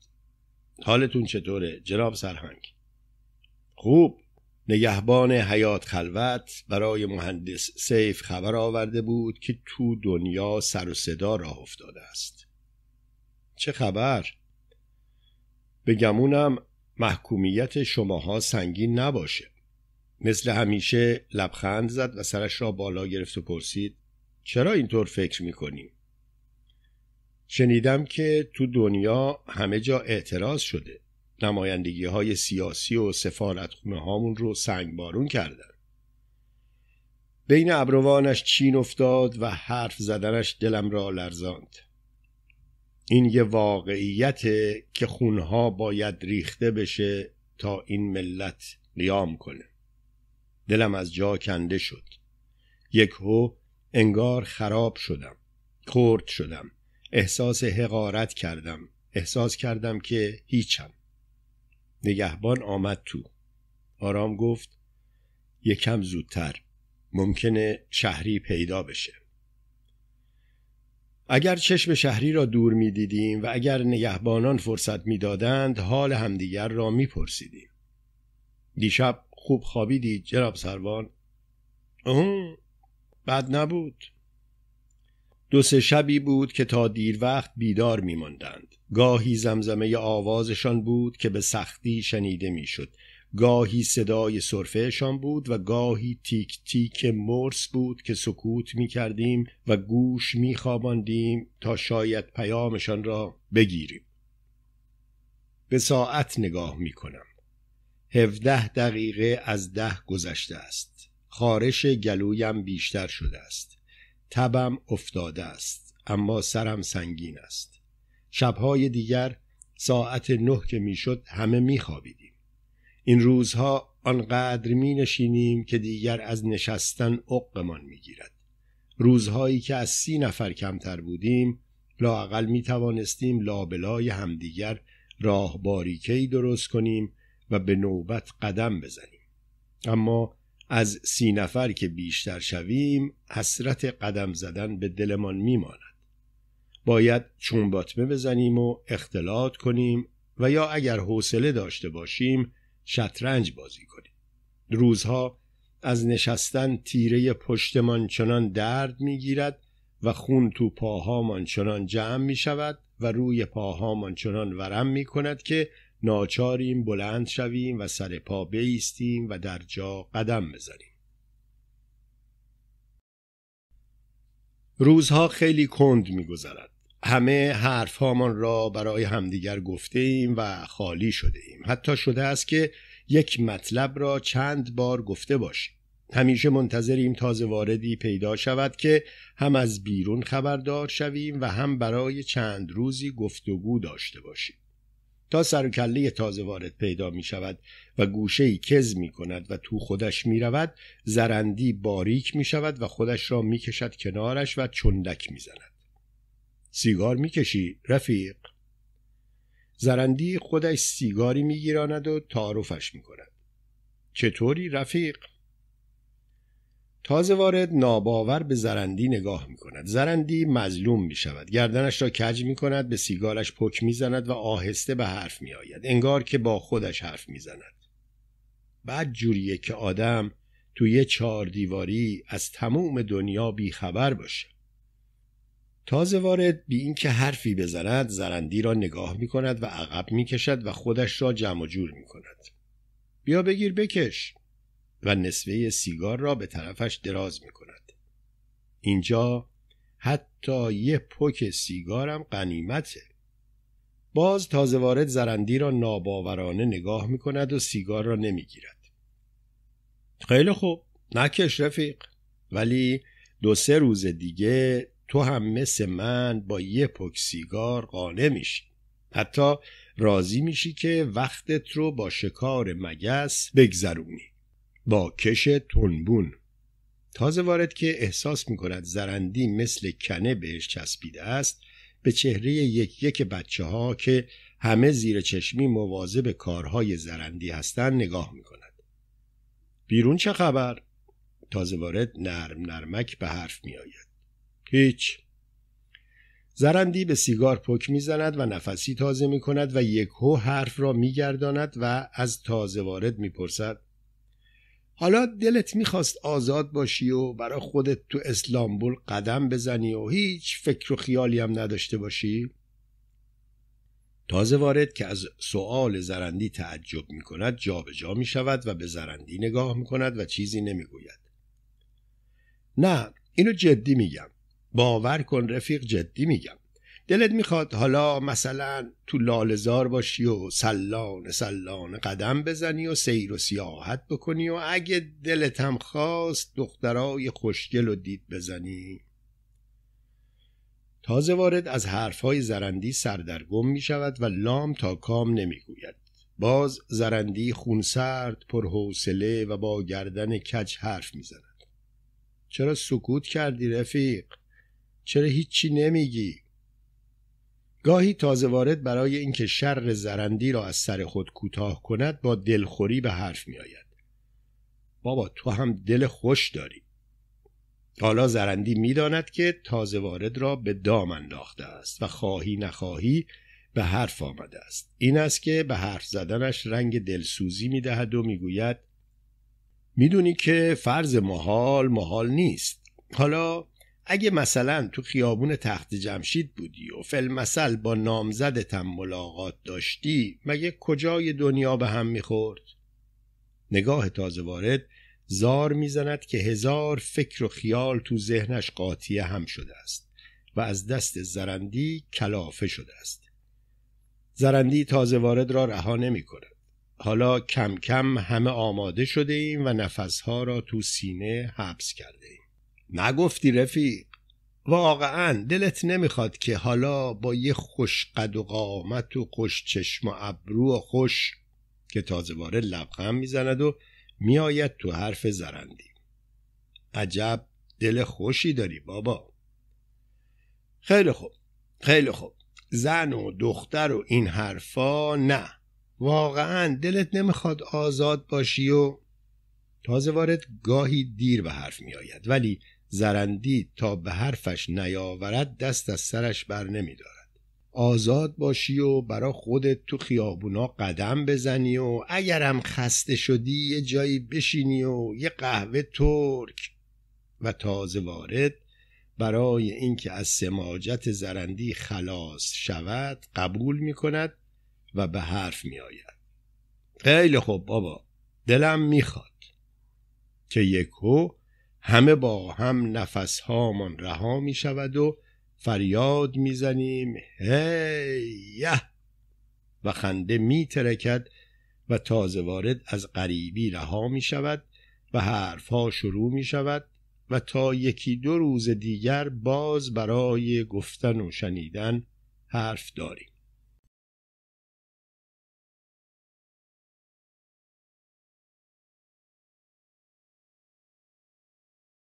حالتون چطوره جناب سرهنگ خوب نگهبان حیات خلوت برای مهندس سیف خبر آورده بود که تو دنیا سر و صدا راه افتاده است چه خبر؟ به گمونم محکومیت شماها سنگین نباشه مثل همیشه لبخند زد و سرش را بالا گرفت و پرسید چرا اینطور فکر میکنیم؟ شنیدم که تو دنیا همه جا اعتراض شده نمایندگی های سیاسی و خونه هامون رو سنگ بارون کردن بین ابروانش چین افتاد و حرف زدنش دلم را لرزاند این یه واقعیت که خونها باید ریخته بشه تا این ملت قیام کنه دلم از جا کنده شد یک هو انگار خراب شدم خرد شدم احساس حقارت کردم احساس کردم که هیچم نگهبان آمد تو آرام گفت یکم زودتر ممکنه شهری پیدا بشه اگر چشم شهری را دور می دیدیم و اگر نگهبانان فرصت می دادند حال همدیگر را می پرسیدیم دیشب خوب خوابیدی جناب سروان اون بد نبود دو سه شبی بود که تا دیر وقت بیدار می گاهی زمزمه آوازشان بود که به سختی شنیده میشد. گاهی صدای صرفهشان بود و گاهی تیک تیک مرس بود که سکوت می کردیم و گوش می خواباندیم تا شاید پیامشان را بگیریم. به ساعت نگاه می کنم. هفده دقیقه از ده گذشته است. خارش گلویم بیشتر شده است. تبم افتاده است اما سرم سنگین است شبهای دیگر ساعت نه که میشد همه خوابیدیم. این روزها آنقدر می نشینیم که دیگر از نشستن عقمان میگیرد روزهایی که از سی نفر کمتر بودیم لاقل می توانستیم لابلای همدیگر راه باریکی درست کنیم و به نوبت قدم بزنیم اما از سی نفر که بیشتر شویم حسرت قدم زدن به دلمان میماند باید چون بزنیم و اختلاط کنیم و یا اگر حوصله داشته باشیم شطرنج بازی کنیم روزها از نشستن تیره پشتمان چنان درد میگیرد و خون تو پاهامان چنان جمع می شود و روی پاهامان چنان ورم می کند که ناچاریم بلند شویم و سر پا بیستیم و در جا قدم بزنیم روزها خیلی کند میگذرد همه حرفهامان را برای همدیگر گفته ایم و خالی شده ایم حتی شده است که یک مطلب را چند بار گفته باشیم همیشه منتظریم تازه واردی پیدا شود که هم از بیرون خبردار شویم و هم برای چند روزی گفتگو داشته باشیم تا سر و کله تازه وارد پیدا می شود و گوشه ای کز می کند و تو خودش می رود زرندی باریک می شود و خودش را می کشد کنارش و چندک می زند. سیگار می کشی رفیق زرندی خودش سیگاری می گیراند و تعارفش می کند چطوری رفیق تازه وارد ناباور به زرندی نگاه می کند. زرندی مظلوم می شود. گردنش را کج می کند به سیگارش پک می زند و آهسته به حرف می آید. انگار که با خودش حرف می زند. بعد جوریه که آدم تو یه چهار دیواری از تموم دنیا بیخبر باشه. تازه وارد بی اینکه حرفی بزند زرندی را نگاه می کند و عقب می کشد و خودش را جمع جور می کند. بیا بگیر بکش و نصفه سیگار را به طرفش دراز می کند. اینجا حتی یه پک سیگارم قنیمته باز تازه وارد زرندی را ناباورانه نگاه می کند و سیگار را نمی گیرد. خیلی خوب نکش رفیق ولی دو سه روز دیگه تو هم مثل من با یه پک سیگار قانع میشی حتی راضی میشی که وقتت رو با شکار مگس بگذرونی با کش تنبون تازه وارد که احساس می کند زرندی مثل کنه بهش چسبیده است به چهره یک یک بچه ها که همه زیر چشمی مواظب کارهای زرندی هستند نگاه می کند. بیرون چه خبر؟ تازه وارد نرم نرمک به حرف می آید. هیچ. زرندی به سیگار پک زند و نفسی تازه می کند و هو حرف را گرداند و از تازه وارد میپرسد حالا دلت میخواست آزاد باشی و برای خودت تو اسلامبول قدم بزنی و هیچ فکر و خیالی هم نداشته باشی؟ تازه وارد که از سؤال زرندی تعجب میکند کند جابجا می شود و به زرندی نگاه میکند و چیزی نمیگوید. نه اینو جدی میگم باور کن رفیق جدی میگم دلت میخواد حالا مثلا تو لالزار باشی و سلان سلان قدم بزنی و سیر و سیاحت بکنی و اگه دلت هم خواست دخترای خوشگل و دید بزنی تازه وارد از حرفهای زرندی سردرگم می و لام تا کام نمیگوید. باز زرندی خونسرد پرحوصله و با گردن کج حرف میزند چرا سکوت کردی رفیق چرا هیچی نمیگی گاهی تازه وارد برای اینکه شر زرندی را از سر خود کوتاه کند با دلخوری به حرف می آید. بابا تو هم دل خوش داری. حالا زرندی داند که تازه وارد را به دام انداخته است و خواهی نخواهی به حرف آمده است این است که به حرف زدنش رنگ دلسوزی دهد و میگوید میدونی که فرض محال محال نیست حالا اگه مثلا تو خیابون تخت جمشید بودی و فلمسل با نامزدتم ملاقات داشتی مگه کجای دنیا به هم میخورد؟ نگاه تازه وارد زار میزند که هزار فکر و خیال تو ذهنش قاطی هم شده است و از دست زرندی کلافه شده است زرندی تازه وارد را رها نمی کند حالا کم کم همه آماده شده ایم و نفسها را تو سینه حبس کرده ایم نگفتی رفیق واقعا دلت نمیخواد که حالا با یه خوش قد و قامت و خوش چشم و ابرو و خوش که تازه باره لبخم میزند و میآید تو حرف زرندی عجب دل خوشی داری بابا خیلی خوب خیلی خوب زن و دختر و این حرفا نه واقعا دلت نمیخواد آزاد باشی و تازه وارد گاهی دیر به حرف میآید ولی زرندی تا به حرفش نیاورد دست از سرش بر نمی دارد. آزاد باشی و برا خودت تو خیابونا قدم بزنی و اگرم خسته شدی یه جایی بشینی و یه قهوه ترک و تازه وارد برای اینکه از سماجت زرندی خلاص شود قبول می کند و به حرف می آید خیلی خوب بابا دلم میخواد که یکو همه با هم نفس نفسهامان رها می شود و فریاد زنیم هیه و خنده می ترکد و تازه وارد از غریبی رها می شود و حرفها شروع می شود و تا یکی دو روز دیگر باز برای گفتن و شنیدن حرف داریم